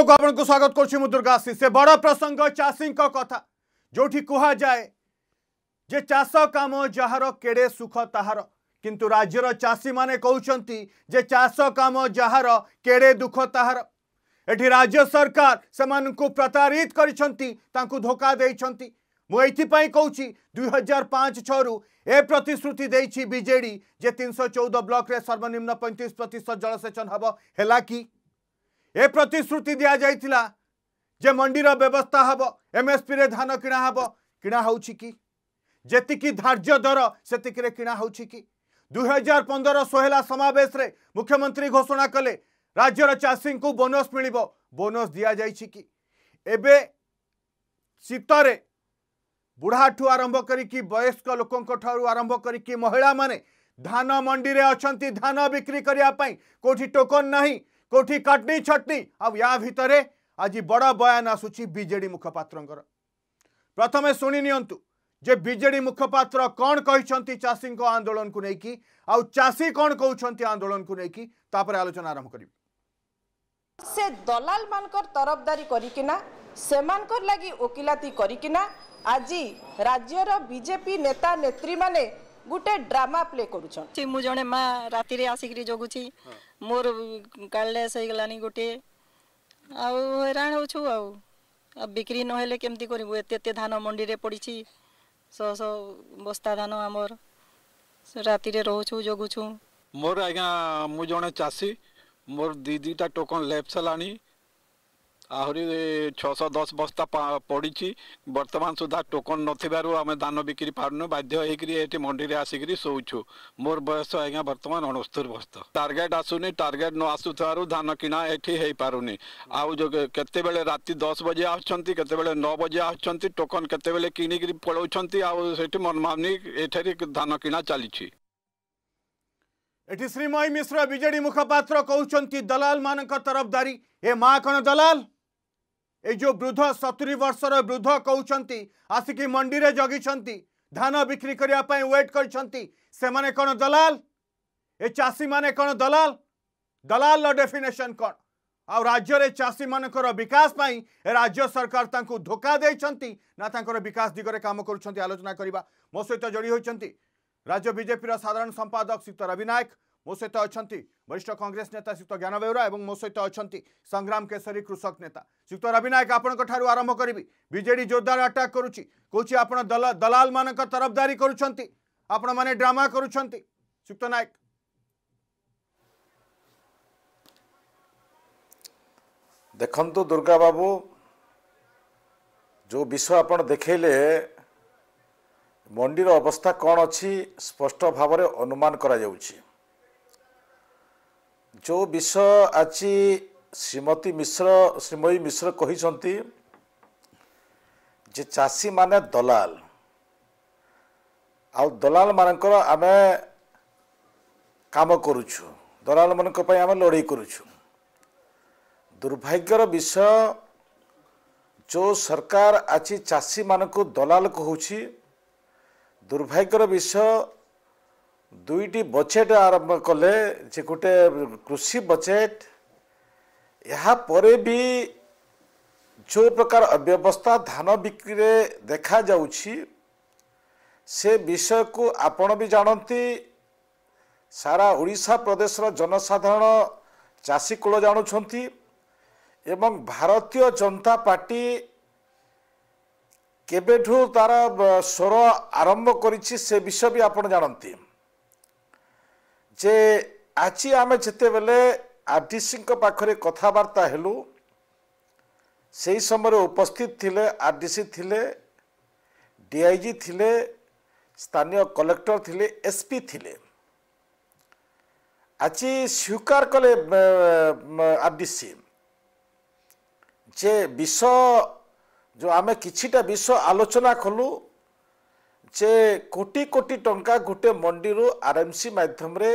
को आपको स्वागत करशी से बड़ प्रसंग चाषी कथा जो जाए जे चाष कम जार केड़े सुख ताहार किंतु राज्यर चाषी मैंने कौन जे चाष कम जार केड़े दुख ताहार एटी राज्य सरकार से मानक प्रतारित करोका मुझे कौच दुई हजार पाँच छु ए प्रतिश्रुति बीजेडी जे तीन सौ चौदह ब्लक्रे सर्वनिम्न पैंतीस प्रतिशत जलसेचन हेला की ए प्रतिश्रुति दि जाइला जे मंडीर व्यवस्था हे एम एस पी धान किणा हम किणा होती धार्य दर से किणा हो दुई हजार पंदर सोहेला समावेश मुख्यमंत्री घोषणा कले राज्यर चाषी को बोनस मिल बोनस दि जा शीतरे बुढ़ा ठू आरंभ कर लोकों ठू आरंभ कर महिला मैंने धान मंडी अच्छा धान बिक्री करने कौटी टोकन नहीं कौटी कटनी छटनी आ भितर आज बड़ बयान आसूरी बजे मुखपात्र प्रथम शुणी जे बीजेडी मुखपात्र कौन कही चाषी को आंदोलन को लेकिन आउ चाषी कौन कहते आंदोलन को लेकिन तापर आलोचना आरंभ कर से दलाल मान तरफदारी करना से मगे करना आज राज्यर बीजेपी नेता नेत्री मैंने গোটে ড্রামা প্লে করুছন মু জনে মা রাতিরে আসিকি জগুছি মোর কার্ডলেস হয়ে গলানি গোটে আউ হইরাণ হচ্ছু আউ বিক্রি নহলে কেমতি করিবু এতে এতে ধান মন্ডিরে পড়িছি শহ শহ বস্তা ধান আমার রাতিরে রহুছু জগুছু মোর আজ্ঞা মু জনে চাষী মোর দিদিটা টোকন লেফট সালানি ଆହୁରି ଛଅଶହ ଦଶ ବସ୍ତା ପଡ଼ିଛି ବର୍ତ୍ତମାନ ସୁଦ୍ଧା ଟୋକନ୍ ନଥିବାରୁ ଆମେ ଧାନ ବିକ୍ରି ପାରୁନୁ ବାଧ୍ୟ ହେଇକିରି ଏଠି ମଣ୍ଡିରେ ଆସିକିରି ଶୋଉଛୁ ମୋର ବୟସ ଆଜ୍ଞା ବର୍ତ୍ତମାନ ଅଣସ୍ତରୀ ବର୍ଷ ଟାର୍ଗେଟ୍ ଆସୁନି ଟାର୍ଗେଟ୍ ନ ଆସୁଥିବାରୁ ଧାନ କିଣା ଏଠି ହେଇପାରୁନି ଆଉ ଯେଉଁ କେତେବେଳେ ରାତି ଦଶ ବଜେ ଆସୁଛନ୍ତି କେତେବେଳେ ନଅ ବଜେ ଆସୁଛନ୍ତି ଟୋକନ୍ କେତେବେଳେ କିଣିକିରି ପଳାଉଛନ୍ତି ଆଉ ସେଠି ମନମାନି ଏଠାରେ ଧାନ କିଣା ଚାଲିଛି ଏଠି ଶ୍ରୀମୟୀ ମିଶ୍ର ବିଜେଡି ମୁଖପାତ୍ର କହୁଛନ୍ତି ଦଲାଲ ମାନଙ୍କ ତରଫଦାରୀ ଏ ମା କ'ଣ ଦଲାଲ ଏ ଯେଉଁ ବୃଦ୍ଧ ସତୁରି ବର୍ଷର ବୃଦ୍ଧ କହୁଛନ୍ତି ଆସିକି ମଣ୍ଡିରେ ଜଗିଛନ୍ତି ଧାନ ବିକ୍ରି କରିବା ପାଇଁ ୱେଟ୍ କରିଛନ୍ତି ସେମାନେ କ'ଣ ଦଲାଲ ଏ ଚାଷୀମାନେ କ'ଣ ଦଲାଲ ଦଲାଲର ଡେଫିନେସନ୍ କ'ଣ ଆଉ ରାଜ୍ୟରେ ଚାଷୀମାନଙ୍କର ବିକାଶ ପାଇଁ ରାଜ୍ୟ ସରକାର ତାଙ୍କୁ ଧୋକା ଦେଇଛନ୍ତି ନା ତାଙ୍କର ବିକାଶ ଦିଗରେ କାମ କରୁଛନ୍ତି ଆଲୋଚନା କରିବା ମୋ ସହିତ ଯୋଡ଼ି ହୋଇଛନ୍ତି ରାଜ୍ୟ ବିଜେପିର ସାଧାରଣ ସମ୍ପାଦକ ଶ୍ରୀତ ରବି ନାୟକ ମୋ ସହିତ ଅଛନ୍ତି ବରିଷ୍ଠ କଂଗ୍ରେସ ନେତା ଶ୍ରୀଯୁକ୍ତ ଜ୍ଞାନ ବେଉରା ଏବଂ ମୋ ସହିତ ଅଛନ୍ତି ସଂଗ୍ରାମ କେଶରୀ କୃଷକ ନେତା ଶ୍ରୀଯୁକ୍ତ ରବି ନାୟକ ଆପଣଙ୍କଠାରୁ ଆରମ୍ଭ କରିବି ବିଜେଡି ଜୋରଦାର ଆଟାକ୍ କରୁଛି କହୁଛି ଆପଣ ଦଲାଲମାନଙ୍କ ତରଫଦାରୀ କରୁଛନ୍ତି ଆପଣମାନେ ଡ୍ରାମା କରୁଛନ୍ତି ଶ୍ରୀଯୁକ୍ତ ନାୟକ ଦେଖନ୍ତୁ ଦୁର୍ଗା ବାବୁ ଯେଉଁ ବିଷୟ ଆପଣ ଦେଖେଇଲେ ମଣ୍ଡିର ଅବସ୍ଥା କ'ଣ ଅଛି ସ୍ପଷ୍ଟ ଭାବରେ ଅନୁମାନ କରାଯାଉଛି ଯେଉଁ ବିଷୟ ଆଜି ଶ୍ରୀମତୀ ମିଶ୍ର ଶ୍ରୀମୟୀ ମିଶ୍ର କହିଛନ୍ତି ଯେ ଚାଷୀମାନେ ଦଲାଲ ଆଉ ଦଲାଲମାନଙ୍କର ଆମେ କାମ କରୁଛୁ ଦଲାଲମାନଙ୍କ ପାଇଁ ଆମେ ଲଢ଼େଇ କରୁଛୁ ଦୁର୍ଭାଗ୍ୟର ବିଷୟ ଯେଉଁ ସରକାର ଆଜି ଚାଷୀମାନଙ୍କୁ ଦଲାଲ କହୁଛି ଦୁର୍ଭାଗ୍ୟର ବିଷୟ ଦୁଇଟି ବଜେଟ୍ ଆରମ୍ଭ କଲେ ଯେ ଗୋଟେ କୃଷି ବଜେଟ୍ ଏହାପରେ ବି ଯେଉଁ ପ୍ରକାର ଅବ୍ୟବସ୍ଥା ଧାନ ବିକ୍ରିରେ ଦେଖାଯାଉଛି ସେ ବିଷୟକୁ ଆପଣ ବି ଜାଣନ୍ତି ସାରା ଓଡ଼ିଶା ପ୍ରଦେଶର ଜନସାଧାରଣ ଚାଷୀ କୂଳ ଜାଣୁଛନ୍ତି ଏବଂ ଭାରତୀୟ ଜନତା ପାର୍ଟି କେବେଠୁ ତା'ର ସ୍ୱର ଆରମ୍ଭ କରିଛି ସେ ବିଷୟ ବି ଆପଣ ଜାଣନ୍ତି ଯେ ଆଜି ଆମେ ଯେତେବେଳେ ଆର୍ ଡି ସିଙ୍କ ପାଖରେ କଥାବାର୍ତ୍ତା ହେଲୁ ସେହି ସମୟରେ ଉପସ୍ଥିତ ଥିଲେ ଆର୍ ଡି ସି ଥିଲେ ଡି ଆଇ ଜି ଥିଲେ ସ୍ଥାନୀୟ କଲେକ୍ଟର ଥିଲେ ଏସ୍ପି ଥିଲେ ଆଜି ସ୍ୱୀକାର କଲେ ଆର୍ ଡି ସି ଯେ ବିଷ ଯେଉଁ ଆମେ କିଛିଟା ବିଷ ଆଲୋଚନା କଲୁ ଯେ କୋଟି କୋଟି ଟଙ୍କା ଗୋଟେ ମଣ୍ଡିରୁ ଆର୍ ଏମ୍ ସି ମାଧ୍ୟମରେ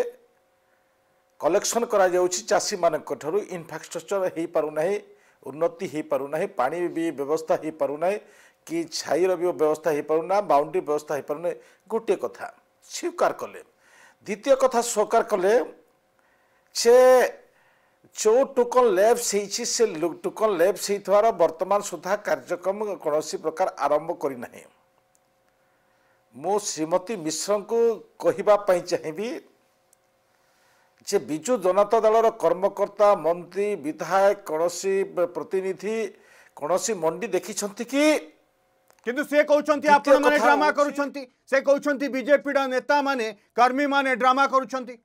କଲେକ୍ସନ୍ କରାଯାଉଛି ଚାଷୀମାନଙ୍କଠାରୁ ଇନଫ୍ରାଷ୍ଟ୍ରକ୍ଚର୍ ହୋଇପାରୁନାହିଁ ଉନ୍ନତି ହୋଇପାରୁନାହିଁ ପାଣି ବି ବ୍ୟବସ୍ଥା ହୋଇପାରୁନାହିଁ କି ଛାଇର ବି ବ୍ୟବସ୍ଥା ହୋଇପାରୁନା ବାଉଣ୍ଡ୍ରି ବ୍ୟବସ୍ଥା ହୋଇପାରୁନାହିଁ ଗୋଟିଏ କଥା ସ୍ୱୀକାର କଲେ ଦ୍ୱିତୀୟ କଥା ସ୍ୱୀକାର କଲେ ସେ ଯେଉଁ ଟୋକନ୍ ଲେବ୍ସ ହେଇଛି ସେ ଟୋକନ୍ ଲେବ୍ସ ହେଇଥିବାର ବର୍ତ୍ତମାନ ସୁଦ୍ଧା କାର୍ଯ୍ୟକ୍ରମ କୌଣସି ପ୍ରକାର ଆରମ୍ଭ କରିନାହିଁ ମୁଁ ଶ୍ରୀମତୀ ମିଶ୍ରଙ୍କୁ କହିବା ପାଇଁ ଚାହିଁବି যে ବିଜୁ ଜନତା ଦଳର କର୍ମକର୍ତ୍ତା ମନ୍ତ୍ରୀ ବିଧାୟକ କୌଣସି ପ୍ରତିନିଧି କୌଣସି ମଣ୍ଡି ଦେଖିଛନ୍ତି କି কিন্তু সে কৌছন্তি আপনারা ড্রামা করুছন্তি সে কৌছন্তি বিজেপির নেতা মানে কর্মী মানে ড্রামা করুছন্তি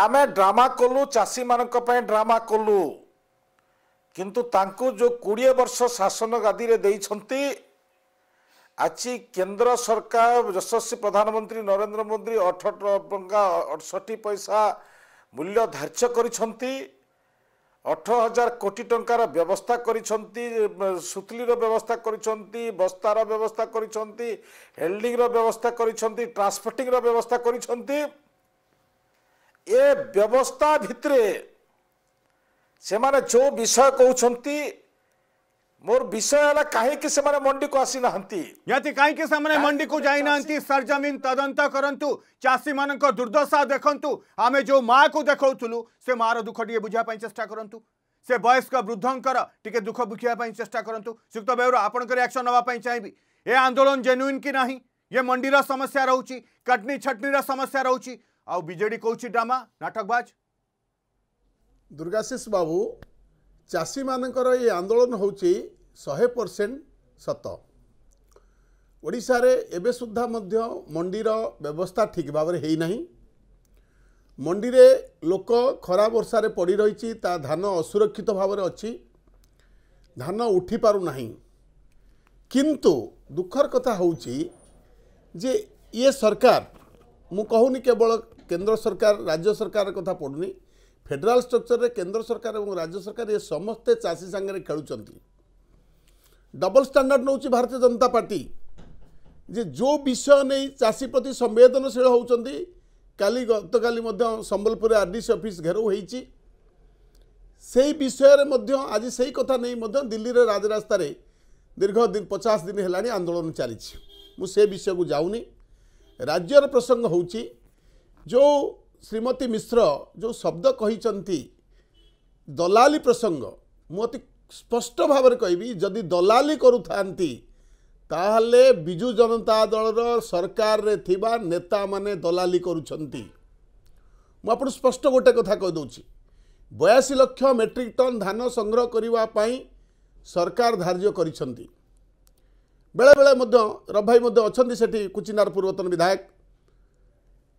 ଆମେ ଡ୍ରାମା କଲୁ ଚାଷୀମାନଙ୍କ ପାଇଁ ଡ୍ରାମା କଲୁ କିନ୍ତୁ ତାଙ୍କୁ ଯେଉଁ କୋଡ଼ିଏ ବର୍ଷ ଶାସନ ଗାଦିରେ ଦେଇଛନ୍ତି ଆଜି କେନ୍ଦ୍ର ସରକାର ଯଶସ୍ୱୀ ପ୍ରଧାନମନ୍ତ୍ରୀ ନରେନ୍ଦ୍ର ମୋଦି ଅଠର ଟଙ୍କା ଅଠଷଠି ପଇସା ମୂଲ୍ୟ ଧାର୍ଯ୍ୟ କରିଛନ୍ତି ଅଠର ହଜାର କୋଟି ଟଙ୍କାର ବ୍ୟବସ୍ଥା କରିଛନ୍ତି ସୁତଲିର ବ୍ୟବସ୍ଥା କରିଛନ୍ତି ବସ୍ତାର ବ୍ୟବସ୍ଥା କରିଛନ୍ତି ହେଲ୍ଡିଂର ବ୍ୟବସ୍ଥା କରିଛନ୍ତି ଟ୍ରାନ୍ସପୋର୍ଟିଂର ବ୍ୟବସ୍ଥା କରିଛନ୍ତି ଏ ବ୍ୟବସ୍ଥା ଭିତରେ ସେମାନେ ଯେଉଁ ବିଷୟ କହୁଛନ୍ତି मोर विषय है कहीं से मंडी को आसी नाती कहीं से मंडी को जाई ना सरजमीन तदंत करूँ चाषी मान दुर्दशा देखु आमे जो माँ को देखा से मार माँ रुख टे बुझापी चेषा करूँ से वयस्क वृद्धर टी दुख बुझापी चेषा करूँ सुक्त बेहर आपण रियाक्शन नापी चाहिए ए आंदोलन जेन्युन की ना ये मंडी रा समस्या रोचे कटनी छटनी रा समस्या रोचे आजे कौच ड्रामा नाटकबाज दुर्गाशीष बाबू ଚାଷୀମାନଙ୍କର ଏହି ଆନ୍ଦୋଳନ ହେଉଛି ଶହେ ପରସେଣ୍ଟ ସତ ଓଡ଼ିଶାରେ ଏବେ ସୁଦ୍ଧା ମଧ୍ୟ ମଣ୍ଡିର ବ୍ୟବସ୍ଥା ଠିକ୍ ଭାବରେ ହେଇନାହିଁ ମଣ୍ଡିରେ ଲୋକ ଖରା ବର୍ଷାରେ ପଡ଼ି ରହିଛି ତା ଧାନ ଅସୁରକ୍ଷିତ ଭାବରେ ଅଛି ଧାନ ଉଠିପାରୁନାହିଁ କିନ୍ତୁ ଦୁଃଖର କଥା ହେଉଛି ଯେ ଇଏ ସରକାର ମୁଁ କହୁନି କେବଳ କେନ୍ଦ୍ର ସରକାର ରାଜ୍ୟ ସରକାର କଥା ପଡ଼ୁନି ଫେଡେରାଲ ଷ୍ଟ୍ରକ୍ଚରରେ କେନ୍ଦ୍ର ସରକାର ଏବଂ ରାଜ୍ୟ ସରକାର ଏ ସମସ୍ତେ ଚାଷୀ ସାଙ୍ଗରେ ଖେଳୁଛନ୍ତି ଡବଲ ଷ୍ଟାଣ୍ଡାର୍ଡ଼ ନେଉଛି ଭାରତୀୟ ଜନତା ପାର୍ଟି ଯେ ଯେଉଁ ବିଷୟ ନେଇ ଚାଷୀ ପ୍ରତି ସମ୍ବେଦନଶୀଳ ହେଉଛନ୍ତି କାଲି ଗତକାଲି ମଧ୍ୟ ସମ୍ବଲପୁରରେ ଆର୍ ଡି ସି ଅଫିସ୍ ଘେରାଉ ହୋଇଛି ସେହି ବିଷୟରେ ମଧ୍ୟ ଆଜି ସେହି କଥା ନେଇ ମଧ୍ୟ ଦିଲ୍ଲୀରେ ରାଜରାସ୍ତାରେ ଦୀର୍ଘ ପଚାଶ ଦିନ ହେଲାଣି ଆନ୍ଦୋଳନ ଚାଲିଛି ମୁଁ ସେ ବିଷୟକୁ ଯାଉନି ରାଜ୍ୟର ପ୍ରସଙ୍ଗ ହେଉଛି ଯେଉଁ ଶ୍ରୀମତୀ ମିଶ୍ର ଯେଉଁ ଶବ୍ଦ କହିଛନ୍ତି ଦଲାଲି ପ୍ରସଙ୍ଗ ମୁଁ ଅତି ସ୍ପଷ୍ଟ ଭାବରେ କହିବି ଯଦି ଦଲାଲି କରୁଥାନ୍ତି ତାହେଲେ ବିଜୁ ଜନତା ଦଳର ସରକାରରେ ଥିବା ନେତାମାନେ ଦଲାଲି କରୁଛନ୍ତି ମୁଁ ଆପଣଙ୍କୁ ସ୍ପଷ୍ଟ ଗୋଟେ କଥା କହିଦେଉଛି ବୟାଅଶୀ ଲକ୍ଷ ମେଟ୍ରିକ୍ ଟନ୍ ଧାନ ସଂଗ୍ରହ କରିବା ପାଇଁ ସରକାର ଧାର୍ଯ୍ୟ କରିଛନ୍ତି ବେଳେବେଳେ ମଧ୍ୟ ରଭାଇ ମଧ୍ୟ ଅଛନ୍ତି ସେଠି କୁଚିନାର ପୂର୍ବତନ ବିଧାୟକ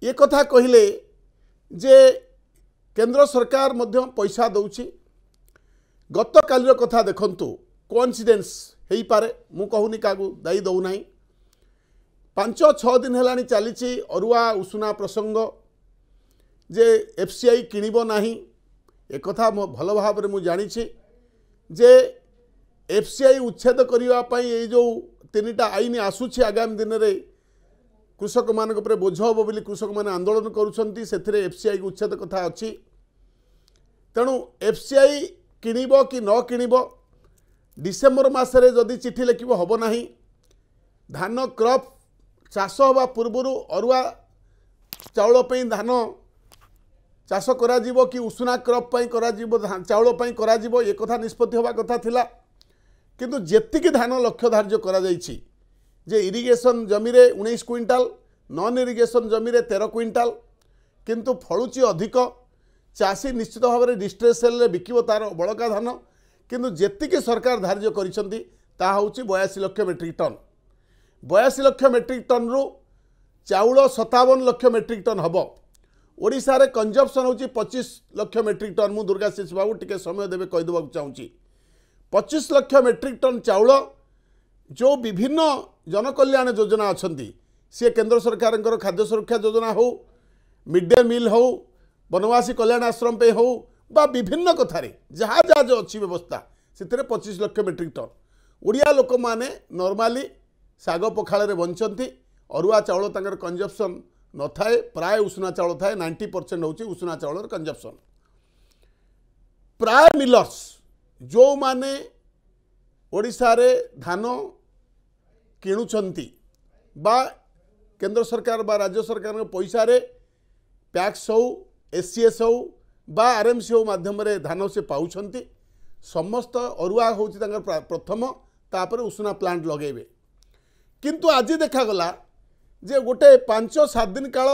ଏ କଥା କହିଲେ ଯେ କେନ୍ଦ୍ର ସରକାର ମଧ୍ୟ ପଇସା ଦେଉଛି ଗତକାଲିର କଥା ଦେଖନ୍ତୁ କୋଇନ୍ସିଡ଼େନ୍ସ ହେଇପାରେ ମୁଁ କହୁନି କାହାକୁ ଦାୟୀ ଦେଉନାହିଁ ପାଞ୍ଚ ଛଅ ଦିନ ହେଲାଣି ଚାଲିଛି ଅରୁଆ ଉଷୁନା ପ୍ରସଙ୍ଗ ଯେ ଏଫ୍ସିଆଇ କିଣିବ ନାହିଁ ଏକଥା ଭଲ ଭାବରେ ମୁଁ ଜାଣିଛି ଯେ ଏଫ୍ସିଆଇ ଉଚ୍ଛେଦ କରିବା ପାଇଁ ଏଇ ଯେଉଁ ତିନିଟା ଆଇନ ଆସୁଛି ଆଗାମୀ ଦିନରେ কৃষকমানক উপরে বোঝ হব বলে কৃষকমানে আন্দোলন করছেন সেথিরে এফসিআই উচ্ছেদ কথা অছি তেণু এফসিআই কিণব কি ন কিণব ডিসেম্বর মাসে যদি চিঠি লেখিব হব না ধান ক্রপ চাষ হওয়া পূর্ব অরুয়া চাউল ধান চাষ করা কি উষুনা ক্রপ করা চাউল করা এ কথা নিষ্পতি হওয়া কথা লা কিন্তু যেতিকি ধান লক্ষ্য ধার্য করা যাইছি ଯେ ଇରିଗେସନ୍ ଜମିରେ ଉଣେଇଶ କ୍ୱିଣ୍ଟାଲ ନନ୍ ଇରିଗେସନ୍ ଜମିରେ ତେର କ୍ୱିଣ୍ଟାଲ କିନ୍ତୁ ଫଳୁଛି ଅଧିକ ଚାଷୀ ନିଶ୍ଚିତ ଭାବରେ ଡିଷ୍ଟ୍ରେସ୍ ହେଲେ ବିକିବ ତା'ର ବଳକା ଧାନ କିନ୍ତୁ ଯେତିକି ସରକାର ଧାର୍ଯ୍ୟ କରିଛନ୍ତି ତାହା ହେଉଛି ବୟାଅଶୀ ଲକ୍ଷ ମେଟ୍ରିକ୍ ଟନ୍ ବୟାଅଶୀ ଲକ୍ଷ ମେଟ୍ରିକ୍ ଟନ୍ରୁ ଚାଉଳ ସତାବନ ଲକ୍ଷ ମେଟ୍ରିକ୍ ଟନ୍ ହେବ ଓଡ଼ିଶାରେ କଞ୍ଜପ୍ସନ୍ ହେଉଛି ପଚିଶ ଲକ୍ଷ ମେଟ୍ରିକ୍ ଟନ୍ ମୁଁ ଦୁର୍ଗାଶିଷ ବାବୁ ଟିକିଏ ସମୟ ଦେବେ କହିଦେବାକୁ ଚାହୁଁଛି ପଚିଶ ଲକ୍ଷ ମେଟ୍ରିକ୍ ଟନ୍ ଚାଉଳ जो विभिन्न जनकल्याण योजना अच्छा सी केन्द्र सरकार खाद्य सुरक्षा योजना हो मिड डे मिल हो बनवासी कल्याण आश्रम पे हो बा विभिन्न कथार जहाँ जहाँ जो अच्छी व्यवस्था से पचीस लक्ष मेट्रिक टन ओडिया लोक मैंने नर्माली शाग पखाड़े बंचं अरुआ चाउल कंजपसन न था प्राय उषुना चाउल थाए नाइंटी परसेंट हूँ उष्णा चाउल कंजपसन प्राय मिलर्स जो मैंने ओडारे धान କିଣୁଛନ୍ତି ବା କେନ୍ଦ୍ର ସରକାର ବା ରାଜ୍ୟ ସରକାରଙ୍କ ପଇସାରେ ପ୍ୟାକ୍ସ ହେଉ ଏସ୍ ସି ଏସ୍ ହେଉ ବା ଆର୍ ଏମ୍ ସି ହେଉ ମାଧ୍ୟମରେ ଧାନ ସେ ପାଉଛନ୍ତି ସମସ୍ତ ଅରୁଆ ହେଉଛି ତାଙ୍କର ପ୍ରଥମ ତାପରେ ଉଷୁନା ପ୍ଲାଣ୍ଟ ଲଗାଇବେ କିନ୍ତୁ ଆଜି ଦେଖାଗଲା ଯେ ଗୋଟେ ପାଞ୍ଚ ସାତ ଦିନ କାଳ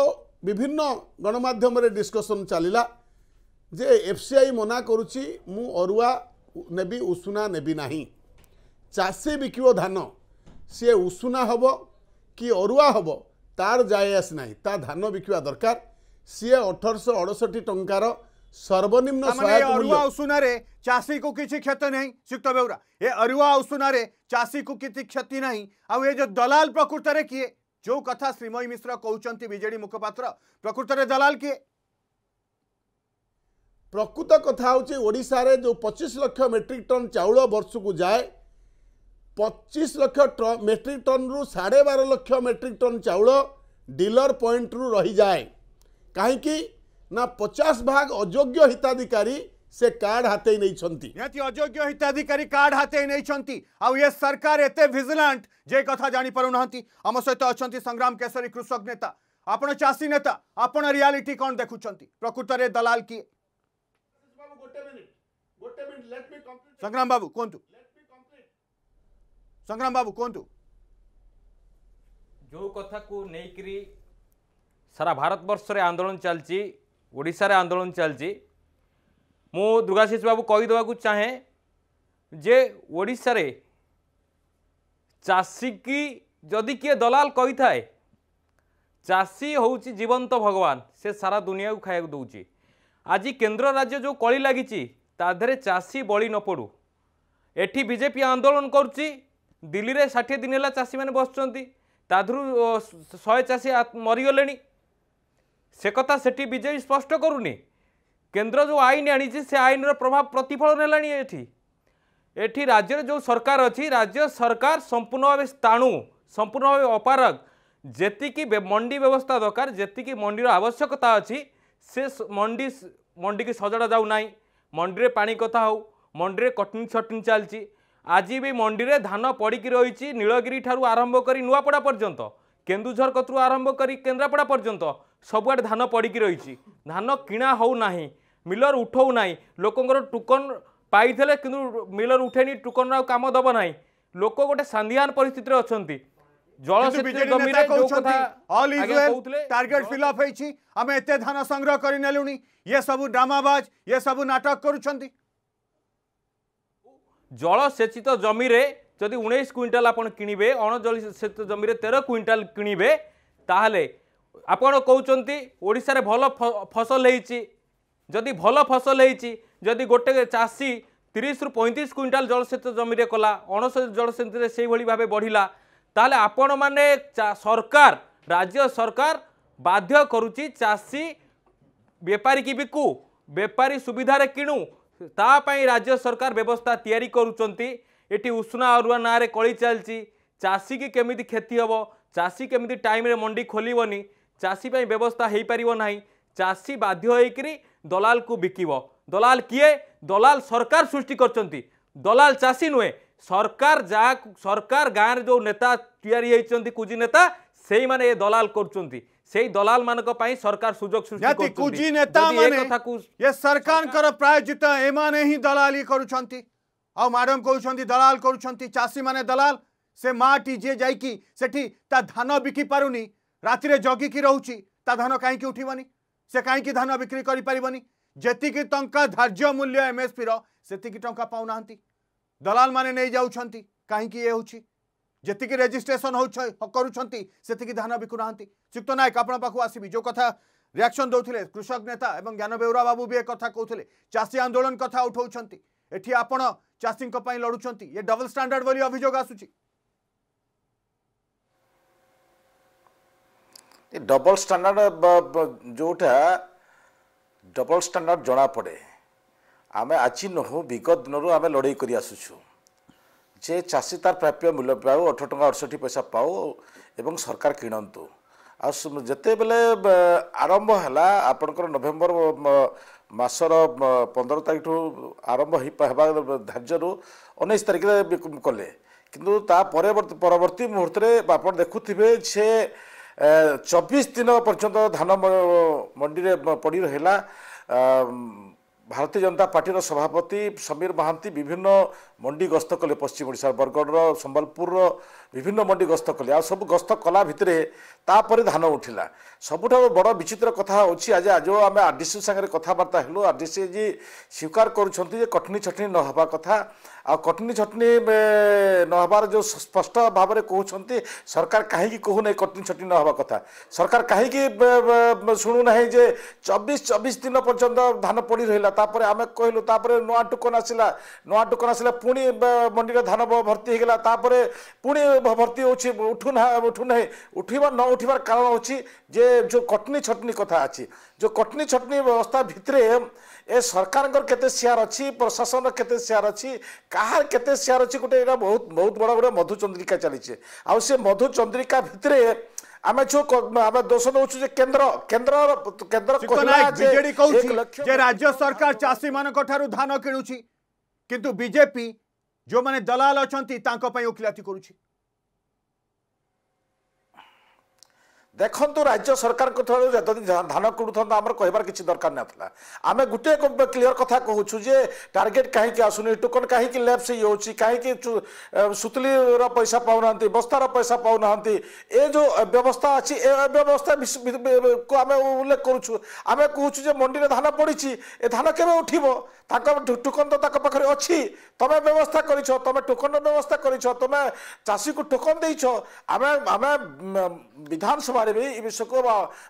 ବିଭିନ୍ନ ଗଣମାଧ୍ୟମରେ ଡିସ୍କସନ୍ ଚାଲିଲା ଯେ ଏଫ୍ ସି ଆଇ ମନା କରୁଛି ମୁଁ ଅରୁଆ ନେବି ଉଷୁନା ନେବି ନାହିଁ ଚାଷୀ ବିକିବ ଧାନ सी उषुना हम कि अरुआ हम तार जाएस ना ता धान बिकवा दरकार सी अठरश अड़सठी टकर सर्वनिम्न अरुआ उषुना चाषी को किसी क्षति नहीं सुक्त बेहरा ये अरुआ उषुना चाषी को किसी क्षति ना आज दलाल प्रकृत में किए जो कथा श्रीमयी मिश्र कहते विजेड मुखपात्र प्रकृत दलाल किए प्रकृत कथा हूँ ओडार जो पचिश लक्ष मेट्रिक टन चाउल वर्ष को जाए पचीस लक्ष मेट्रिक टन रु साढ़े बार लक्ष मेट्रिक टन चाउल डिलर पॉइंट रु रही जाए कहीं पचास भाग अजोग्य हिताधिकारी से कार्ड हाते नहीं अजोग्य हिताधिकारी कार्ड हाथ नहीं छंती ये सरकार एत भिजिलांट जे कथा जानी आम सहित अच्छा संग्राम केसरी कृषक नेता आप चाषी नेता आप रियालीटी कौन देखुं प्रकृत दलाल किए संग्राम बाबू कहतु संग्राम बाबू कहतु जो कथा को लेकर सारा भारत बर्षे आंदोलन चलती आंदोलन चलती मु दुर्गाशीष बाबू कहीदे चाहे जे ओडे चाषी की जदि किए दलाल कही था ची हूँ जीवंत भगवान से सारा दुनिया को खाया दूची आज केन्द्र राज्य जो कली लगी चाषी बड़ी न पड़ू एटी बीजेपी आंदोलन करुच्ची ଦିଲ୍ଲୀରେ ଷାଠିଏ ଦିନ ହେଲା ଚାଷୀମାନେ ବସୁଛନ୍ତି ତା ଦେହରୁ ଶହେ ଚାଷୀ ମରିଗଲେଣି ସେ କଥା ସେଠି ବିଜେପି ସ୍ପଷ୍ଟ କରୁନି କେନ୍ଦ୍ର ଯେଉଁ ଆଇନ ଆଣିଛି ସେ ଆଇନର ପ୍ରଭାବ ପ୍ରତିଫଳନ ହେଲାଣି ଏଠି ଏଠି ରାଜ୍ୟରେ ଯେଉଁ ସରକାର ଅଛି ରାଜ୍ୟ ସରକାର ସମ୍ପୂର୍ଣ୍ଣ ଭାବେ ସ୍ଥାଣୁ ସମ୍ପୂର୍ଣ୍ଣ ଭାବେ ଅପାରଗ ଯେତିକି ମଣ୍ଡି ବ୍ୟବସ୍ଥା ଦରକାର ଯେତିକି ମଣ୍ଡିର ଆବଶ୍ୟକତା ଅଛି ସେ ମଣ୍ଡି ମଣ୍ଡିକି ସଜଡ଼ା ଯାଉନାହିଁ ମଣ୍ଡିରେ ପାଣି କଥା ହେଉ ମଣ୍ଡିରେ କଟିନି ଛଟିନି ଚାଲିଛି আজি ବି ମଣ୍ଡିରେ ଧାନ ପଡ଼ିକି ରହିଛି ନୀଳଗିରି ଠାରୁ ଆରମ୍ଭ କରି ନୂଆପଡ଼ା ପର୍ଯ୍ୟନ୍ତ କେନ୍ଦୁଝର କତରୁ ଆରମ୍ଭ କରି କେନ୍ଦ୍ରାପଡ଼ା ପର୍ଯ୍ୟନ୍ତ ସବୁଆଡ଼େ ଧାନ ପଡ଼ିକି ରହିଛି ଧାନ କିଣା ହେଉନାହିଁ ମିଲର ଉଠଉ ନାହିଁ ଲୋକଙ୍କର ଟୁକନ ପାଇଥିଲେ କିନ୍ତୁ ମିଲର ଉଠେନି ଟୁକନର ଆଉ କାମ ଦେବ ନାହିଁ ଲୋକ ଗୋଟେ ସାନ୍ଧିହାନ ପରିସ୍ଥିତିରେ ଅଛନ୍ତି টার্গেট ফিল আপ হয়েছি আমি এতে ধান সংগ্রহ করে নেলুনি ইয়ে সব ড্রামাবাজ ইয়ে সব নাটক করুচ্ছন্তি জলসেচিত জমিরে যদি উনিশ কুইন্টাল আপনার কিণবে অণজলসেচিত জমিরে তের কুইন্টাল কিনবে তাহলে আপনার কৌন ওড়শার ভাল ফসল হয়েছি যদি ভাল ফসল হয়েছি যদি গোটে চাষী তিরিশ রু পঁয়ত্রিশ কুইন্টাল জলসেচ জমিরে কলা অণসেচিত জলসেচিতরে সেইভাবে ভাবে বড়া তাহলে আপন মানে সরকার রাজ্য সরকার বাধ্য করুচি চাষী বেপারী কি বিকু বেপারী সুবিধার কিণু ତାପାଇଁ ରାଜ୍ୟ ସରକାର ବ୍ୟବସ୍ଥା ତିଆରି କରୁଛନ୍ତି ଏଠି ଉଷୁନା ଅରୁଆ ନାଁରେ କଳି ଚାଲିଛି ଚାଷୀକି କେମିତି କ୍ଷତି ହେବ ଚାଷୀ କେମିତି ଟାଇମ୍ରେ ମଣ୍ଡି ଖୋଲିବନି ଚାଷୀ ପାଇଁ ବ୍ୟବସ୍ଥା ହୋଇପାରିବ ନାହିଁ ଚାଷୀ ବାଧ୍ୟ ହୋଇକରି ଦଲାଲକୁ ବିକିବ ଦଲାଲ କିଏ ଦଲାଲ ସରକାର ସୃଷ୍ଟି କରିଛନ୍ତି ଦଲାଲ ଚାଷୀ ନୁହେଁ ସରକାର ଯାହା ସରକାର ଗାଁରେ ଯେଉଁ ନେତା ତିଆରି ହୋଇଛନ୍ତି କୁଜି ନେତା ସେଇମାନେ ଏ ଦଲାଲ କରୁଛନ୍ତି से दलाल मान सरकार सुजोग सरकार कर प्रायोजित ए दलाली करू मैडम कहू दलाल कर छंती चासी दलाल से माटी जे जाई की सेठी धान बिकी पारुनी राति रे जगी की रहूची धान काहे की से काहे धान बिक्री कर पारिवनी जति टा टंका धार्ज्य मूल्य एमएसपी रो सेति की टंका पाउ नांती दलाल मैंने नै जाउ छंती ये होची যেতিকি রেজিষ্ট্রেসন করুচ্ছন্তি সেতিকি ধান বিকু নাহান্তি শ্রীযুক্ত নায়ক আপনার পাখু আসবি যে কথা রিয়াকশন দৌলে কৃষক নেতা এবং জ্ঞান বেউরা বাবু বি এ কথা কৌলে চাষী আন্দোলন কথা উঠাউছন্তি এটি আপনার চাষীঙ্ লড়ুচ্ছন্তি ইয়ে ডবল স্ট্যান্ডার্ড বলে অভিযোগ আসুচি ডবল স্ট্যান্ডার্ড ଯେଉଁଟା ଡବଲ ସ୍ଟାଣ୍ଡାର୍ଡ଼ ଜଣାପଡ଼େ ଆମେ ଆଜି ନୁହଁ ବିଗତ ଦିନରୁ ଆମେ ଲଢ଼େଇ କରି ଆସୁଛୁ যে চাষী তার প্রাপ্য মূল্য পাও অঠর টাকা অড়ষঠি পয়সা পাও এবং সরকার কিণন্তু যেতবে আরম্ভ হল আপনার নভেম্বর মাসর পনেরো তারিখ আরম্ভ হওয়া ধার্যর উনিশ তারিখে কলে কিন্তু তা পরবর্তী পরবর্তী মুহূর্তে আপনার দেখুবে সে চব্বিশ দিন পর্যন্ত ধান মন্ডিরে পড়ি রহিলা ଭାରତୀୟ ଜନତା ପାର୍ଟିର ସଭାପତି ସମୀର ମହାନ୍ତି ବିଭିନ୍ନ ମଣ୍ଡି ଗସ୍ତ କଲେ ପଶ୍ଚିମ ଓଡ଼ିଶାର ବରଗଡ଼ର ସମ୍ବଲପୁରର ବିଭିନ୍ନ ମଣ୍ଡି ଗସ୍ତ କଲେ ଆଉ ସବୁ ଗସ୍ତ କଲା ଭିତରେ ତାପରେ ଧାନ ଉଠିଲା ସବୁଠାରୁ ବଡ଼ ବିଚିତ୍ର କଥା ହେଉଛି ଆଜି ଯେଉଁ ଆମେ ଆର୍ ଡି ସି ସାଙ୍ଗରେ କଥାବାର୍ତ୍ତା ହେଲୁ ଆର୍ ଡି ସି ଆଜି ସ୍ୱୀକାର କରୁଛନ୍ତି ଯେ କଟନୀ ଛଟନୀ ନ ହେବା କଥା ଆଉ କଟନୀ ଛଟନୀ ନ ହେବାର ଯେଉଁ ସ୍ପଷ୍ଟ ଭାବରେ କହୁଛନ୍ତି ସରକାର କାହିଁକି କହୁନାହିଁ କଟନୀ ଛଟନୀ ନ ହେବା କଥା ସରକାର କାହିଁକି ଶୁଣୁନାହିଁ ଯେ ଚବିଶ ଚବିଶ ଦିନ ପର୍ଯ୍ୟନ୍ତ ଧାନ ପଡ଼ି ରହିଲା ତାପରେ ଆମେ କହିଲୁ ତାପରେ ନୂଆ ଟୋକନ ଆସିଲା ନୂଆ ଟୋକନ ଆସିଲା ପୁଣି ମଣ୍ଡିରେ ଧାନ ଭର୍ତ୍ତି ହେଇଗଲା ତାପରେ ପୁଣି ଭର୍ତ୍ତି ହେଉଛି ଉଠୁ ଉଠୁ ନାହିଁ ଉଠିବା ନ ଉଠିବାର କାରଣ ହେଉଛି ଯେ ଯେଉଁ କଟନୀ ଛଟନୀ କଥା ଅଛି ଯେଉଁ କଟନୀ ଛଟନୀ ବ୍ୟବସ୍ଥା ଭିତରେ ଏ ସରକାରଙ୍କର କେତେ ସେୟାର ଅଛି ପ୍ରଶାସନର କେତେ ସେୟାର ଅଛି କାହାର କେତେ ସେୟାର ଅଛି ଗୋଟେ ଏଇଟା ବହୁତ ବହୁତ ବଡ଼ ଗୋଟେ ମଧୁଚନ୍ଦ୍ରିକା ଚାଲିଛି ଆଉ ସେ ମଧୁଚନ୍ଦ୍ରିକା ଭିତରେ આમે જો આમે દોષ દઉછું જે કેન્દ્ર કેન્દ્ર કેન્દ્ર ବିଜେଡି କହୁଛି ଯେ ରାଜ୍ୟ ସରକାର ଚାଷୀମାନଙ୍କ ଠାରୁ ଧାନ କିଣୁଛି କିନ୍ତୁ ବିଜେପି ଯେଉଁମାନେ ଦଲାଲ ଅଛନ୍ତି ତାଙ୍କ ପାଇଁ ଓକିଲାତି କରୁଛି ଦେଖନ୍ତୁ ରାଜ୍ୟ ସରକାରଙ୍କ ଠାରୁ ଯଦି ଧାନ କିଣୁଥାନ୍ତା ଆମର କହିବାର କିଛି ଦରକାର ନଥିଲା ଆମେ ଗୋଟିଏ କ୍ଲିଅର କଥା କହୁଛୁ ଯେ ଟାର୍ଗେଟ୍ କାହିଁକି ଆସୁନି ଟୋକନ୍ କାହିଁକି ଲେପ୍ସ ହେଉଛି କାହିଁକି ସୁତୁଲିର ପଇସା ପାଉନାହାନ୍ତି ବସ୍ତାର ପଇସା ପାଉନାହାନ୍ତି ଏ ଯେଉଁ ବ୍ୟବସ୍ଥା ଅଛି ଏ ବ୍ୟବସ୍ଥାକୁ ଆମେ ଉଲ୍ଲେଖ କରୁଛୁ ଆମେ କହୁଛୁ ଯେ ମଣ୍ଡିରେ ଧାନ ପଡ଼ିଛି ଏ ଧାନ କେବେ ଉଠିବ ତାଙ୍କ ଟୋକନ୍ ତ ତାଙ୍କ ପାଖରେ ଅଛି ତମେ ବ୍ୟବସ୍ଥା କରିଛ ତମେ ଟୋକନ୍ର ବ୍ୟବସ୍ଥା କରିଛ ତମେ ଚାଷୀକୁ ଟୋକନ୍ ଦେଇଛ ଆମେ ଆମେ ବିଧାନସଭାରେ ନେତାମାନେ ବି ଏ ବିଷୟକୁ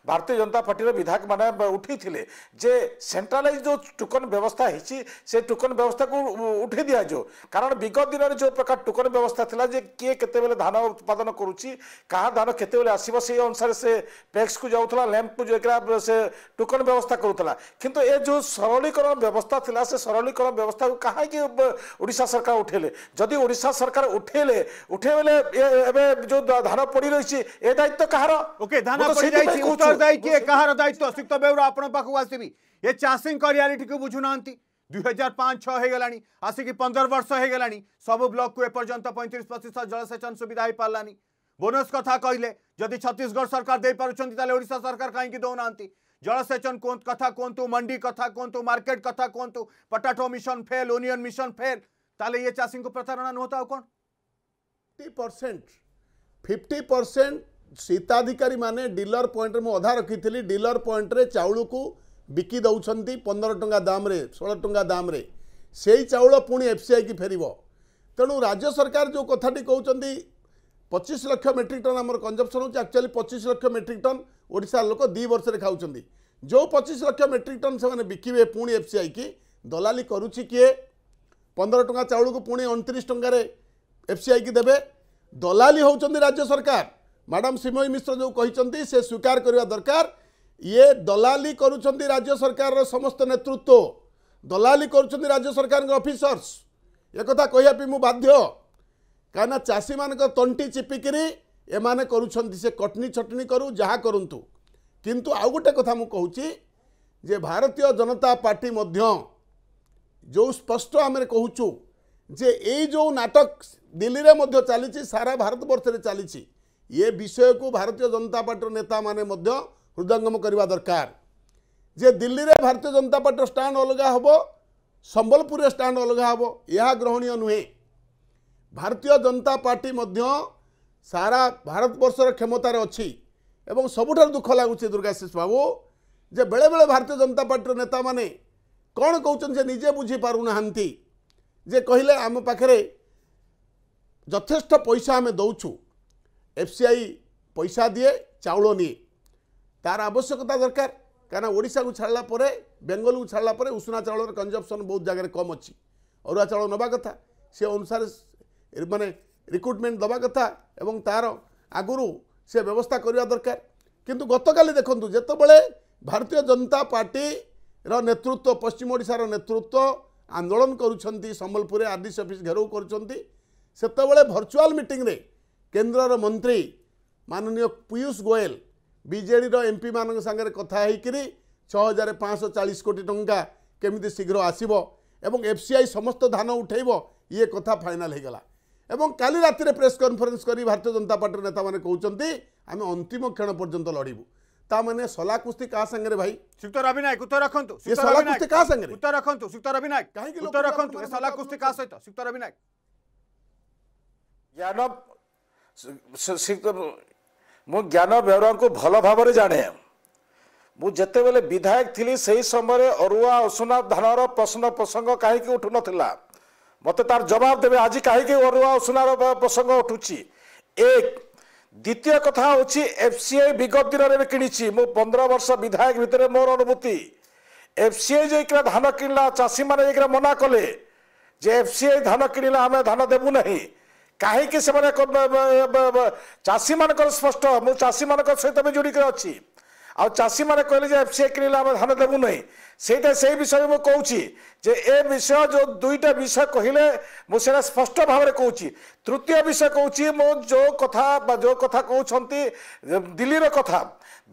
ଭାରତୀୟ ଜନତା ପାର୍ଟିର ବିଧାୟକମାନେ ଉଠାଇଥିଲେ ଯେ ସେଣ୍ଟ୍ରାଲାଇଜ୍ ଯେଉଁ ଟୋକନ୍ ବ୍ୟବସ୍ଥା ହେଇଛି ସେ ଟୋକନ୍ ବ୍ୟବସ୍ଥାକୁ ଉଠାଇ ଦିଆଯିବ କାରଣ ବିଗତ ଦିନରେ ଯେଉଁ ପ୍ରକାର ଟୋକନ୍ ବ୍ୟବସ୍ଥା ଥିଲା ଯେ କିଏ କେତେବେଳେ ଧାନ ଉତ୍ପାଦନ କରୁଛି କାହା ଧାନ କେତେବେଳେ ଆସିବ ସେଇ ଅନୁସାରେ ସେ ପ୍ୟାକ୍ସକୁ ଯାଉଥିଲା ଲ୍ୟାମ୍ପକୁ ଯାଇକିନା ସେ ଟୋକନ୍ ବ୍ୟବସ୍ଥା କରୁଥିଲା କିନ୍ତୁ ଏ ଯେଉଁ ସରଳୀକରଣ ବ୍ୟବସ୍ଥା ଥିଲା ସେ ସରଳୀକରଣ ବ୍ୟବସ୍ଥାକୁ କାହିଁକି ଓଡ଼ିଶା ସରକାର ଉଠାଇଲେ ଯଦି ଓଡ଼ିଶା ସରକାର ଉଠାଇଲେ ଉଠାଇଲେ ଏବେ ଯେଉଁ ଧାନ ପଡ଼ି ରହିଛି ଏ ଦାୟିତ୍ୱ କାହାର ओके धान तो पड़ी जाई छी उत्तर दाई के कहार दायित्व असिक्त बेउरा आपन पाखु आसीबी ये चासिंग करियालिटी के बुझु नांती 2005 छ हे गेलानी आसी की 15 वर्ष हे गेलानी सब ब्लॉक को ए पर्यंत 35% जलसेचन सुविधा हे पाललानी बोनस कथा कहले जदि छत्तीसगढ़ सरकार दे परछन तले ओडिसा सरकार काई की दो नांती जलसेचन कोन कथा कोन तो मंडी कथा कोन तो मार्केट कथा कोन तो potato mission fail onion mission fail ताले ये चासिंग को प्रतारणा न होता कोन 50% 50% शीताधिकारी मैंने डिलर पॉइंट मुझे अधा रखी थी डिलर पॉइंट चाउल को बिकी दौंट पंदर टाँह दाम्रे षोल टा दाम्रे से चाउल पुणी एफसीआई की फेर तेणु राज्य सरकार जो कथि कौन पचिश लक्ष मेट्रिक टन आम कंजपसन होचुअली पचिश लक्ष मेट्रिक टन ओडार लोक दु वर्ष खाऊँ जो पचिश लक्ष मेट्रिक टन से बिके पुणी एफसीआई की दलाली करुच्ची किए पंदर टाँह चाउल को पुणी अंतरीश टकर एफसीआई की देवे दलाली हो राज्य सरकार ମ୍ୟାଡ଼ାମ୍ ସିମୟୀ ମିଶ୍ର ଯେଉଁ କହିଛନ୍ତି ସେ ସ୍ୱୀକାର କରିବା ଦରକାର ଇଏ ଦଲାଲି କରୁଛନ୍ତି ରାଜ୍ୟ ସରକାରର ସମସ୍ତ ନେତୃତ୍ୱ ଦଲାଲି କରୁଛନ୍ତି ରାଜ୍ୟ ସରକାରଙ୍କ ଅଫିସର୍ସ ଏକଥା କହିବା ପାଇଁ ମୁଁ ବାଧ୍ୟ କାହିଁକିନା ଚାଷୀମାନଙ୍କ ତଣ୍ଟି ଚିପିକିରି ଏମାନେ କରୁଛନ୍ତି ସେ କଟନୀ ଛଟନୀ କରୁ ଯାହା କରନ୍ତୁ କିନ୍ତୁ ଆଉ ଗୋଟେ କଥା ମୁଁ କହୁଛି ଯେ ଭାରତୀୟ ଜନତା ପାର୍ଟି ମଧ୍ୟ ଯେଉଁ ସ୍ପଷ୍ଟ ଆମେ କହୁଛୁ ଯେ ଏଇ ଯେଉଁ ନାଟକ ଦିଲ୍ଲୀରେ ମଧ୍ୟ ଚାଲିଛି ସାରା ଭାରତବର୍ଷରେ ଚାଲିଛି ये विषय को भारतीय जनता पार्टी नेता माने मध्य हृदयंगम करने दरकार जे दिल्ली में भारतीय जनता पार्टी स्टाण अलग हम सम्बलपुर स्टाण अलग हम यह ग्रहणीय नुहे भारतीय जनता पार्टी सारा भारत बर्षर क्षमतार अच्छी सबुठ दुख लगुच दुर्गाशीष बाबू जे बेले बेले भारतीय जनता पार्टी नेता मैंने कौन कौन से निजे बुझी पार ना जे कहले आम पाखे जथेष पैसा आम दौ এফসিআই পয়সা দিয়ে চাউল নিয়ে তার আবশ্যকতা দরকার কেন ওড়শাকে ছাড়লা পরে বেঙ্গলকে ছাড়লা পরে উষুনা চাউলের কনজপসন বহু জায়গায় কম অছি অরুয়া চাউল নেওয়া কথা সে অনুসারে মানে রিক্রুটমেন্ট দেওয়া কথা এবং তার আগর সে ব্যবস্থা করা দরকার কিন্তু গতকালি দেখুন যেতবে ভারতীয় জনতা পার্টির নেতৃত্ব পশ্চিম ওড়শার নেতৃত্ব আন্দোলন করছেন সম্বলপুরে আরডিসি অফিস ঘেরাও করছেন সেতবে ভর্চুয়াল মিটিংরে କେନ୍ଦ୍ରର ମନ୍ତ୍ରୀ ମାନନୀୟ ପିୟୁଷ ଗୋଏଲ ବିଜେଡ଼ିର ଏମ୍ପିମାନଙ୍କ ସାଙ୍ଗରେ କଥା ହେଇକିରି ଛଅ ହଜାର ପାଞ୍ଚଶହ ଚାଳିଶ କୋଟି ଟଙ୍କା କେମିତି ଶୀଘ୍ର ଆସିବ ଏବଂ ଏଫ୍ ସି ଆଇ ସମସ୍ତ ଧାନ ଉଠାଇବ ଇଏ କଥା ଫାଇନାଲ୍ ହୋଇଗଲା ଏବଂ କାଲି ରାତିରେ ପ୍ରେସ୍ କନଫରେନ୍ସ କରି ଭାରତୀୟ ଜନତା ପାର୍ଟିର ନେତାମାନେ କହୁଛନ୍ତି ଆମେ ଅନ୍ତିମ କ୍ଷଣ ପର୍ଯ୍ୟନ୍ତ ଲଢ଼ିବୁ ତାମାନେ ସଲା କୁସ୍ତି କାହା ସାଙ୍ଗରେ ଭାଇ ସୁକ୍ତ ରବି ନାୟକ ଉତ୍ତର ରଖନ୍ତୁ ସଲା କୁସ୍ତି କାହା ସାଙ୍ଗରେ ଉତ୍ତର ରଖନ୍ତୁ ସୁକ୍ତ ରବି ନାୟକ କାହିଁକି ଉତ୍ତର ରଖନ୍ତୁ ସଲା କୁସ୍ତି କାହା ସହିତ ସୁକ୍ତ ରବି ନାୟକ ଯାଦବ ମୁଁ ଜ୍ଞାନ ବେଉରାଙ୍କୁ ଭଲ ଭାବରେ ଜାଣେ ମୁଁ ଯେତେବେଳେ ବିଧାୟକ ଥିଲି ସେହି ସମୟରେ ଅରୁଆ ଉଷୁନା ଧାନର ପ୍ରଶ୍ନ ପ୍ରସଙ୍ଗ କାହିଁକି ଉଠୁନଥିଲା ମୋତେ ତାର ଜବାବ ଦେବେ ଆଜି କାହିଁକି ଅରୁଆ ଉଷୁନାର ପ୍ରସଙ୍ଗ ଉଠୁଛି ଏକ ଦ୍ୱିତୀୟ କଥା ହେଉଛି ଏଫ୍ସିଆଇ ବିଗତ ଦିନରେ ବି କିଣିଛି ମୁଁ ପନ୍ଦର ବର୍ଷ ବିଧାୟକ ଭିତରେ ମୋର ଅନୁଭୂତି ଏଫ୍ସିଆଇ ଯାଇକିନା ଧାନ କିଣିଲା ଚାଷୀମାନେ ଯାଇକିନା ମନା କଲେ ଯେ ଏଫ୍ସିଆଇ ଧାନ କିଣିଲା ଆମେ ଧାନ ଦେବୁ ନାହିଁ କାହିଁକି ସେମାନେ ଚାଷୀମାନଙ୍କର ସ୍ପଷ୍ଟ ମୁଁ ଚାଷୀମାନଙ୍କ ସହିତ ବି ଯୋଡ଼ିକରି ଅଛି ଆଉ ଚାଷୀମାନେ କହିଲେ ଯେ ଏଫ୍ସିଏ କିଣିଲେ ଆମେ ଧାନ ଦେବୁ ନାହିଁ ସେଇଟା ସେଇ ବିଷୟରେ ମୁଁ କହୁଛି ଯେ ଏ ବିଷୟ ଯେଉଁ ଦୁଇଟା ବିଷୟ କହିଲେ ମୁଁ ସେଇଟା ସ୍ପଷ୍ଟ ଭାବରେ କହୁଛି ତୃତୀୟ ବିଷୟ କହୁଛି ମୁଁ ଯେଉଁ କଥା ବା ଯେଉଁ କଥା କହୁଛନ୍ତି ଦିଲ୍ଲୀର କଥା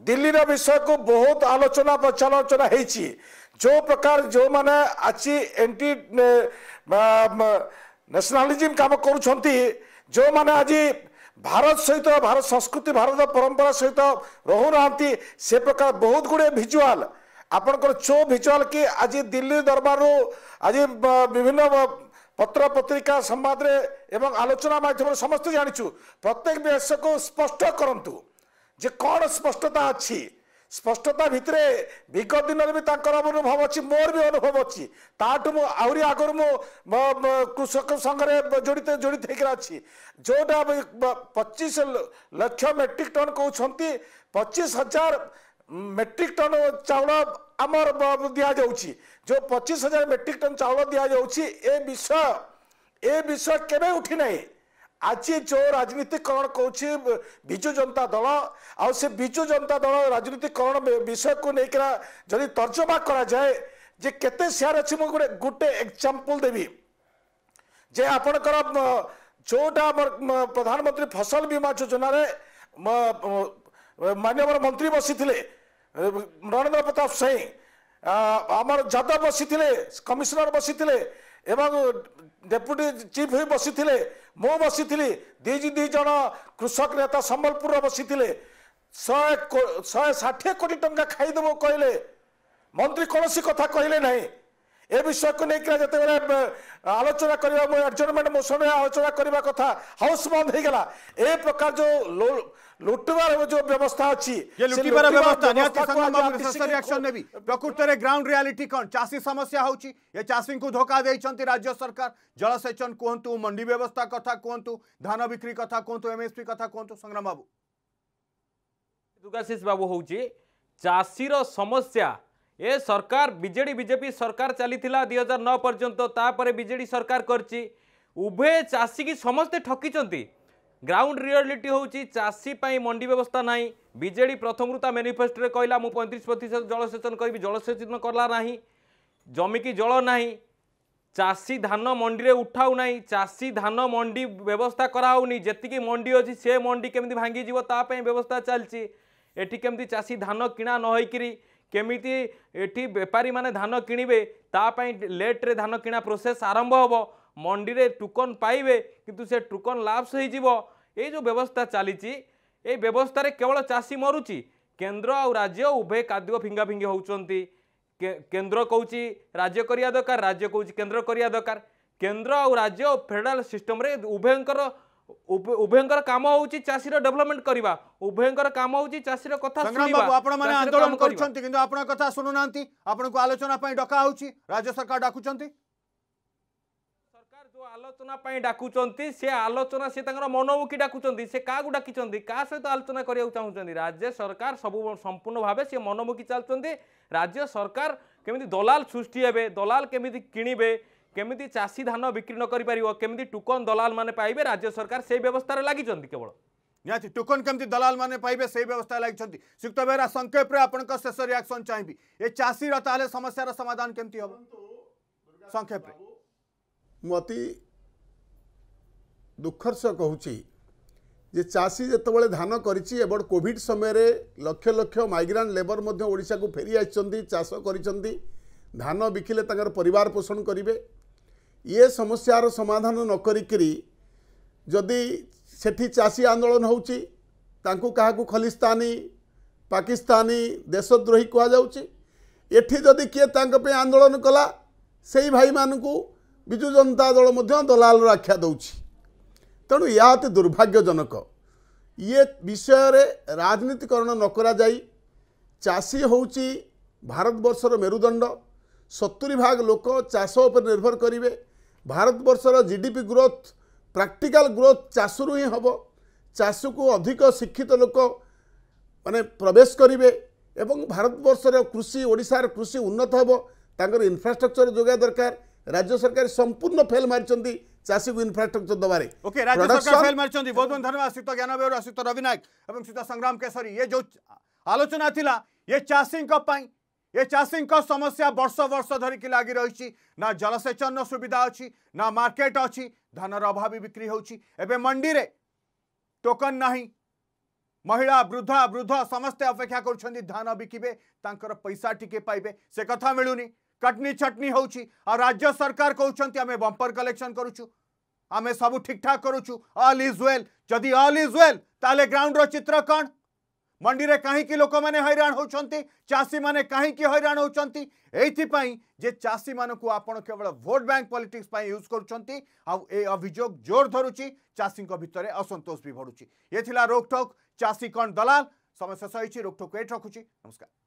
ଦିଲ୍ଲୀର ବିଷୟକୁ ବହୁତ ଆଲୋଚନା ପର୍ଯ୍ୟାଲୋଚନା ହେଇଛି ଯେଉଁ ପ୍ରକାର ଯେଉଁମାନେ ଆଜି ଏଣ୍ଟି ନ୍ୟାସନାଲିଜିମ୍ କାମ କରୁଛନ୍ତି ଯେଉଁମାନେ ଆଜି ଭାରତ ସହିତ ଭାରତ ସଂସ୍କୃତି ଭାରତ ପରମ୍ପରା ସହିତ ରହୁନାହାନ୍ତି ସେ ପ୍ରକାର ବହୁତ ଗୁଡ଼ିଏ ଭିଜୁଆଲ୍ ଆପଣଙ୍କର ଚୋ ଭିଜୁଆଲ୍ କି ଆଜି ଦିଲ୍ଲୀ ଦରବାରରୁ ଆଜି ବିଭିନ୍ନ ପତ୍ର ପତ୍ରିକା ସମ୍ବାଦରେ ଏବଂ ଆଲୋଚନା ମାଧ୍ୟମରେ ସମସ୍ତେ ଜାଣିଛୁ ପ୍ରତ୍ୟେକ ଦେଶକୁ ସ୍ପଷ୍ଟ କରନ୍ତୁ ଯେ କ'ଣ ସ୍ପଷ୍ଟତା ଅଛି ସ୍ପଷ୍ଟତା ଭିତରେ ବିଗତ ଦିନରେ ବି ତାଙ୍କର ଅନୁଭବ ଅଛି ମୋର ବି ଅନୁଭବ ଅଛି ତାଠୁ ମୁଁ ଆହୁରି ଆଗରୁ ମୁଁ କୃଷକ ସଂଘରେ ଜଡ଼ିତ ଜଡ଼ିତ ହେଇକିନା ଅଛି ଯେଉଁଟା ପଚିଶ ଲକ୍ଷ ମେଟ୍ରିକ୍ ଟନ୍ କହୁଛନ୍ତି ପଚିଶ ହଜାର ମେଟ୍ରିକ୍ ଟନ୍ ଚାଉଳ ଆମର ଦିଆଯାଉଛି ଯେଉଁ ପଚିଶ ହଜାର ମେଟ୍ରିକ୍ ଟନ୍ ଚାଉଳ ଦିଆଯାଉଛି ଏ ବିଷୟ ଏ ବିଷୟ କେବେ ଉଠି ନାହିଁ ଆଜି ଯେଉଁ ରାଜନୀତିକରଣ କରୁଛି ବିଜୁ ଜନତା ଦଳ ଆଉ ସେ ବିଜୁ ଜନତା ଦଳ ରାଜନୀତିକରଣ ବିଷୟକୁ ନେଇକିନା ଯଦି ତର୍ଜମା କରାଯାଏ ଯେ କେତେ ସେୟାର ଅଛି ମୁଁ ଗୋଟେ ଗୋଟେ ଏକ୍ଜାମ୍ପଲ୍ ଦେବି ଯେ ଆପଣଙ୍କର ଯେଉଁଟା ଆମର ପ୍ରଧାନମନ୍ତ୍ରୀ ଫସଲ ବୀମା ଯୋଜନାରେ ମାନ୍ୟବର ମନ୍ତ୍ରୀ ବସିଥିଲେ ନରେନ୍ଦ୍ର ପ୍ରତାପ ସ୍ୱାଇଁ ଆମର ଯାଦବ ବସିଥିଲେ କମିଶନର ବସିଥିଲେ ଏବଂ ଡେପୁଟି ଚିଫ୍ ହୋଇ ବସିଥିଲେ ମୁଁ ବସିଥିଲି ଦୁଇ ଦୁଇ ଜଣ କୃଷକ ନେତା ସମ୍ବଲପୁରର ବସିଥିଲେ ଶହେ ଶହେ ଷାଠିଏ କୋଟି ଟଙ୍କା ଖାଇଦେବ କହିଲେ ମନ୍ତ୍ରୀ କୌଣସି କଥା କହିଲେ ନାହିଁ ए विषय को लेकर जो आलोचना करजमेंट मोशन आलोचना करने कथा हाउस बंद हो गला ए प्रकार जो लुटवार जो व्यवस्था अच्छी प्रकृत में ग्राउंड रियालीटी कौन चाषी समस्या हूँ ये चाषी को धोखा दे राज्य सरकार जलसेचन कहतु मंडी व्यवस्था कथा कहतु धान बिक्री कथ कहतु एम एस पी कथ बाबू दुर्गाशीष बाबू हूँ चाषीर समस्या এ সরকার বিজেডি বিজেপি সরকার চালি দুই হাজার ন পর্যন্ত তাপরে বিজেডি সরকার করছি উভয় চাষী কি সমস্তে ঠকিছেন গ্রাউন্ড রিয়ালিটি হচ্ছে চাষী পাই মন্ডি ব্যবস্থা নাই বিজেডি প্রথমরু তা ম্যানিফেস্টোরে কহিলা মু পঁয়ত্রিশ প্রতিশত জলসেচন করবি জলসেচন কলা না জমিকি জল না চাষী ধান মন্ডিরে উঠাও না চাষী ধান মন্ডি ব্যবস্থা করা হোনি যেতিকি মন্ডি অছি সে মন্ডি কেমি ভাঙ্গি যাব তা ব্যবস্থা চালছি এটি কেমি চাষী ধান কিনা ন হইকি କେମିତି ଏଠି ବେପାରୀମାନେ ଧାନ କିଣିବେ ତା ପାଇଁ ଲେଟ୍ରେ ଧାନ କିଣା ପ୍ରୋସେସ୍ ଆରମ୍ଭ ହେବ ମଣ୍ଡିରେ ଟୋକନ୍ ପାଇବେ କିନ୍ତୁ ସେ ଟୋକନ୍ ଲାପ୍ସ ହୋଇଯିବ ଏଇ ଯେଉଁ ବ୍ୟବସ୍ଥା ଚାଲିଛି ଏଇ ବ୍ୟବସ୍ଥାରେ କେବଳ ଚାଷୀ ମରୁଛି କେନ୍ଦ୍ର ଆଉ ରାଜ୍ୟ ଉଭୟ କାଦୁଅ ଫିଙ୍ଗାଫିଙ୍ଗି ହେଉଛନ୍ତି କେନ୍ଦ୍ର କହୁଛି ରାଜ୍ୟ କରିବା ଦରକାର ରାଜ୍ୟ କହୁଛି କେନ୍ଦ୍ର କରିବା ଦରକାର କେନ୍ଦ୍ର ଆଉ ରାଜ୍ୟ ଫେଡେରାଲ ସିଷ୍ଟମରେ ଉଭୟଙ୍କର ଉଭୟଙ୍କର କାମ ହଉଛି ଚାଷୀର ଡେଭଲପମେଣ୍ଟ କରିବା ଉଭୟଙ୍କର କାମ ହଉଛି ଚାଷୀର କଥା ଆପଣମାନେ ଆନ୍ଦୋଳନ କରୁଛନ୍ତି କିନ୍ତୁ ଆପଣଙ୍କ କଥା ଶୁଣୁନାହାନ୍ତି ଆପଣଙ୍କୁ ଆଲୋଚନା ପାଇଁ ଡକା ହଉଛି ରାଜ୍ୟ ସରକାର ଡାକୁଛନ୍ତି ସରକାର ଯୋଉ ଆଲୋଚନା ପାଇଁ ଡାକୁଛନ୍ତି ସେ ଆଲୋଚନା ସେ ତାଙ୍କର ମନମୁଖୀ ଡାକୁଛନ୍ତି ସେ କାହାକୁ ଡାକିଛନ୍ତି କାହା ସହିତ ଆଲୋଚନା କରିବାକୁ ଚାହୁଁଛନ୍ତି ରାଜ୍ୟ ସରକାର ସବୁ ସମ୍ପୂର୍ଣ୍ଣ ଭାବେ ସେ ମନମୁଖୀ ଚାଲୁଛନ୍ତି ରାଜ୍ୟ ସରକାର କେମିତି ଦଲାଲ ସୃଷ୍ଟି ହେବେ ଦଲାଲ କେମିତି କିଣିବେ କେମିତି ଚାଷୀ ଧାନ ବିକ୍ରି ନ କରିପାରିବ କେମିତି ଟୋକନ ଦଲାଲ ମାନେ ପାଇବେ ରାଜ୍ୟ ସରକାର ସେଇ ବ୍ୟବସ୍ଥାରେ ଲାଗିଛନ୍ତି କେବଳ ନିହାତି ଟୋକନ କେମିତି ଦଲାଲ ମାନେ ପାଇବେ ସେଇ ବ୍ୟବସ୍ଥା ଲାଗିଛନ୍ତି ଶ୍ରୀଯୁକ୍ତ ବେହେରା ସଂକ୍ଷେପରେ ଆପଣଙ୍କ ଶେଷ ରିଆକ୍ସନ ଚାହିଁବି ଏ ଚାଷୀର ତାହେଲେ ସମସ୍ୟାର ସମାଧାନ କେମିତି ହେବ ସଂକ୍ଷେପରେ ମୁଁ ଅତି ଦୁଃଖର ସହ କହୁଛି ଯେ ଚାଷୀ ଯେତେବେଳେ ଧାନ କରିଛି ଏବଂ କୋଭିଡ଼ ସମୟରେ ଲକ୍ଷ ଲକ୍ଷ ମାଇଗ୍ରାଣ୍ଟ ଲେବର ମଧ୍ୟ ଓଡ଼ିଶାକୁ ଫେରି ଆସିଛନ୍ତି ଚାଷ କରିଛନ୍ତି ଧାନ ବିକିଲେ ତାଙ୍କର ପରିବାର ପୋଷଣ କରିବେ ଇଏ ସମସ୍ୟାର ସମାଧାନ ନ କରିକିରି ଯଦି ସେଠି ଚାଷୀ ଆନ୍ଦୋଳନ ହେଉଛି ତାଙ୍କୁ କାହାକୁ ଖଲିସ୍ତାନୀ ପାକିସ୍ତାନୀ ଦେଶଦ୍ରୋହୀ କୁହାଯାଉଛି ଏଠି ଯଦି କିଏ ତାଙ୍କ ପାଇଁ ଆନ୍ଦୋଳନ କଲା ସେଇ ଭାଇମାନଙ୍କୁ ବିଜୁ ଜନତା ଦଳ ମଧ୍ୟ ଦଲାଲର ଆଖ୍ୟା ଦେଉଛି ତେଣୁ ଏହା ଅତି ଦୁର୍ଭାଗ୍ୟଜନକ ଇଏ ବିଷୟରେ ରାଜନୀତିକରଣ ନ କରାଯାଇ ଚାଷୀ ହେଉଛି ଭାରତବର୍ଷର ମେରୁଦଣ୍ଡ ସତୁରୀ ଭାଗ ଲୋକ ଚାଷ ଉପରେ ନିର୍ଭର କରିବେ ଭାରତବର୍ଷର ଜିଡିପି ଗ୍ରୋଥ୍ ପ୍ରାକ୍ଟିକାଲ ଗ୍ରୋଥ୍ ଚାଷରୁ ହିଁ ହେବ ଚାଷକୁ ଅଧିକ ଶିକ୍ଷିତ ଲୋକ ମାନେ ପ୍ରବେଶ କରିବେ ଏବଂ ଭାରତବର୍ଷର କୃଷି ଓଡ଼ିଶାର କୃଷି ଉନ୍ନତ ହେବ ତାଙ୍କର ଇନଫ୍ରାଷ୍ଟ୍ରକ୍ଚର ଯୋଗାଇବା ଦରକାର ରାଜ୍ୟ ସରକାର ସମ୍ପୂର୍ଣ୍ଣ ଫେଲ୍ ମାରିଛନ୍ତି ଚାଷୀକୁ ଇନଫ୍ରାଷ୍ଟ୍ରକ୍ଚର ଦେବାରେ ଓକେ ରାଜ୍ୟ ସରକାର ଫେଲ୍ ମାରିଛନ୍ତି ବହୁତ ବହୁତ ଧନ୍ୟବାଦ ଶ୍ରୀତ ଜ୍ଞାନ ବେଉର ଶ୍ରୀତ ରବି ନାୟକ ଏବଂ ଶ୍ରୀତ ସଂଗ୍ରାମ କେଶରୀ ଏ ଯେଉଁ ଆଲୋଚନା ଥିଲା ଏ ଚାଷୀଙ୍କ ପାଇଁ ये चाषी समस्या बर्ष बर्ष धरिक लग रही ना जलसेचन सुविधा अच्छी ना मार्केट अच्छी धान अभाव बिक्री होंडी टोकन ना महिला वृद्धा वृद्ध समस्ते अपेक्षा करान बिके पैसा टिके पाइबे से कथा मिलूनी कटनी चटनी हो राज्य सरकार कौन आम बंपर कलेक्शन करुचु आम सब ठीक ठाक करुच्छू अल इज ओेल जदि अल इज ओेल ताल ग्राउंड रित्र कौन मंडी में कहीं लोक मैंने हईरा होशी मैंने कहीं हईराण होती जे चाषी मान को आप केवल vote bank politics politics use कर ए जोर धरू चाषी भितर असंतोष भी बढ़ुची ये रोकठोक चाषी कण दलाल समय शेष होती रोकठोक एट रखुच नमस्कार